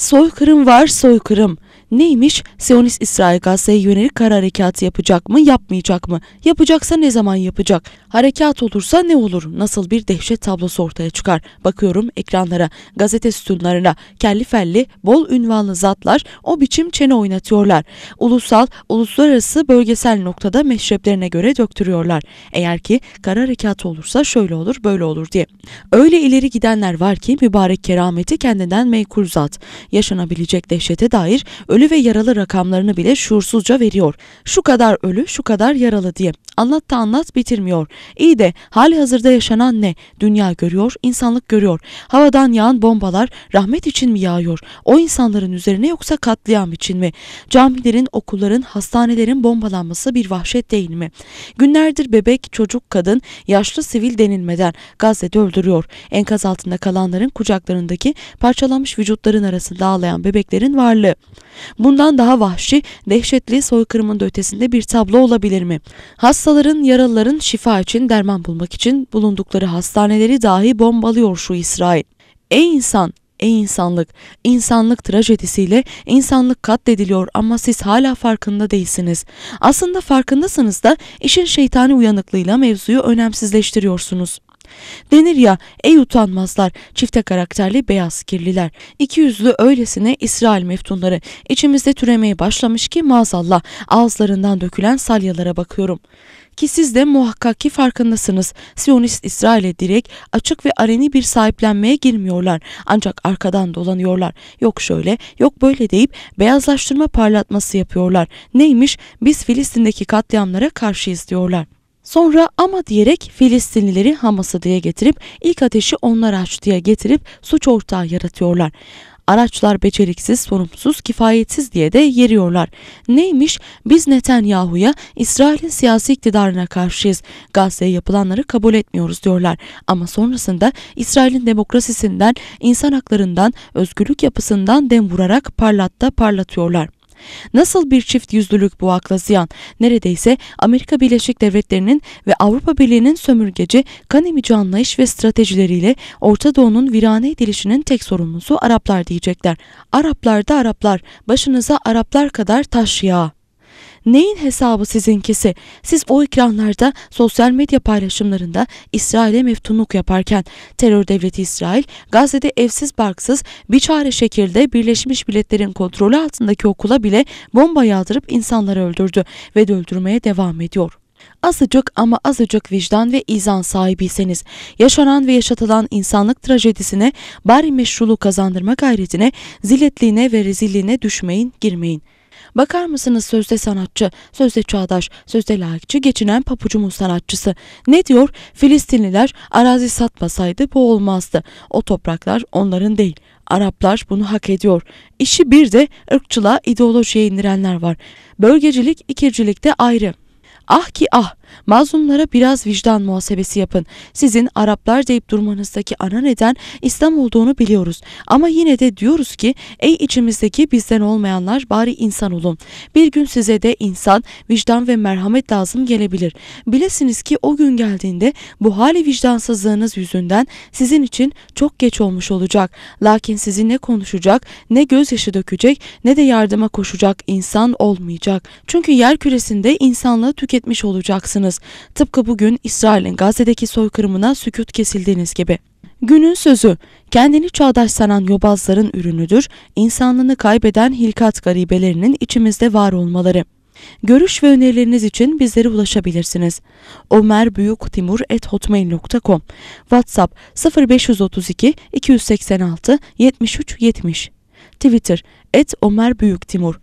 Soykırım var soykırım. Neymiş? Siyonist İsrail Gazze'ye yönelik kara harekatı yapacak mı, yapmayacak mı? Yapacaksa ne zaman yapacak? Harekat olursa ne olur? Nasıl bir dehşet tablosu ortaya çıkar? Bakıyorum ekranlara, gazete sütunlarına, kelli felli, bol ünvanlı zatlar o biçim çene oynatıyorlar. Ulusal, uluslararası, bölgesel noktada meşreplerine göre döktürüyorlar. Eğer ki kara harekatı olursa şöyle olur, böyle olur diye. Öyle ileri gidenler var ki mübarek kerameti kendinden meykul zat. Yaşanabilecek dehşete dair ölü ölü ve yaralı rakamlarını bile şuursuzca veriyor. Şu kadar ölü, şu kadar yaralı diye. Anlat da anlat bitirmiyor. İyi de hali hazırda yaşanan ne? Dünya görüyor, insanlık görüyor. Havadan yağan bombalar rahmet için mi yağıyor? O insanların üzerine yoksa katliam için mi? Camilerin, okulların, hastanelerin bombalanması bir vahşet değil mi? Günlerdir bebek, çocuk, kadın, yaşlı sivil denilmeden Gazze'de öldürüyor. Enkaz altında kalanların kucaklarındaki parçalanmış vücutların arasında ağlayan bebeklerin varlığı. Bundan daha vahşi, dehşetli soykırımın da ötesinde bir tablo olabilir mi? Hastaların, yaralıların şifa için, derman bulmak için bulundukları hastaneleri dahi bombalıyor şu İsrail. Ey insan, ey insanlık, insanlık trajedisiyle insanlık katlediliyor ama siz hala farkında değilsiniz. Aslında farkındasınız da işin şeytani uyanıklığıyla mevzuyu önemsizleştiriyorsunuz. Denir ya ey utanmazlar çifte karakterli beyaz kirliler. İki yüzlü öylesine İsrail meftunları içimizde türemeye başlamış ki maazallah ağızlarından dökülen salyalara bakıyorum ki siz de muhakkak ki farkındasınız. Siyonist İsrail'e direkt açık ve areni bir sahiplenmeye girmiyorlar. Ancak arkadan dolanıyorlar. Yok şöyle, yok böyle deyip beyazlaştırma parlatması yapıyorlar. Neymiş? Biz Filistin'deki katliamlara karşıyız diyorlar. Sonra ama diyerek Filistinlileri Hamas'a diye getirip ilk ateşi onlar açtı diye getirip suç ortağı yaratıyorlar. Araçlar beceriksiz, sorumsuz, kifayetsiz diye de yeriyorlar. Neymiş? Biz Netanyahu'ya, İsrail'in siyasi iktidarına karşıyız. Gazze'ye yapılanları kabul etmiyoruz diyorlar. Ama sonrasında İsrail'in demokrasisinden, insan haklarından, özgürlük yapısından dem vurarak parlatta parlatıyorlar. Nasıl bir çift yüzlülük bu akla ziyan? Neredeyse Amerika Birleşik Devletleri'nin ve Avrupa Birliği'nin sömürgeci, kan emici anlayış ve stratejileriyle Orta Doğu'nun virane edilişinin tek sorumlusu Araplar diyecekler. Araplar da Araplar, başınıza Araplar kadar taş yağı. Neyin hesabı sizinkisi? Siz o ekranlarda sosyal medya paylaşımlarında İsrail'e meftunluk yaparken terör devleti İsrail Gazze'de evsiz barksız bir çare şekilde Birleşmiş Milletler'in kontrolü altındaki okula bile bomba yağdırıp insanları öldürdü ve de öldürmeye devam ediyor. Azıcık ama azıcık vicdan ve izan sahibiyseniz, yaşanan ve yaşatılan insanlık trajedisine bari meşrulu kazandırma gayretine, ziletliğine ve rezilliğine düşmeyin, girmeyin.'' Bakar mısınız sözde sanatçı, sözde çağdaş, sözde layıkçı, geçinen papucumun sanatçısı. Ne diyor? Filistinliler arazi satmasaydı bu olmazdı. O topraklar onların değil. Araplar bunu hak ediyor. İşi bir de ırkçılığa, ideolojiye indirenler var. Bölgecilik, ikircilik de ayrı. Ah ki ah, Mazlumlara biraz vicdan muhasebesi yapın. Sizin Araplar deyip durmanızdaki ana neden İslam olduğunu biliyoruz. Ama yine de diyoruz ki ey içimizdeki bizden olmayanlar bari insan olun. Bir gün size de insan, vicdan ve merhamet lazım gelebilir. Bilesiniz ki o gün geldiğinde bu hali vicdansızlığınız yüzünden sizin için çok geç olmuş olacak. Lakin sizi ne konuşacak, ne gözyaşı dökecek, ne de yardıma koşacak insan olmayacak. Çünkü yer küresinde insanlığı tüketmiş olacaksınız olacaksınız. Tıpkı bugün İsrail'in Gazze'deki soykırımına sükut kesildiğiniz gibi. Günün sözü, kendini çağdaş sanan yobazların ürünüdür, insanlığını kaybeden hilkat garibelerinin içimizde var olmaları. Görüş ve önerileriniz için bizlere ulaşabilirsiniz. Büyük Timur omerbüyüktimur.hotmail.com WhatsApp 0532 286 7370, Twitter et Ömer Büyük Timur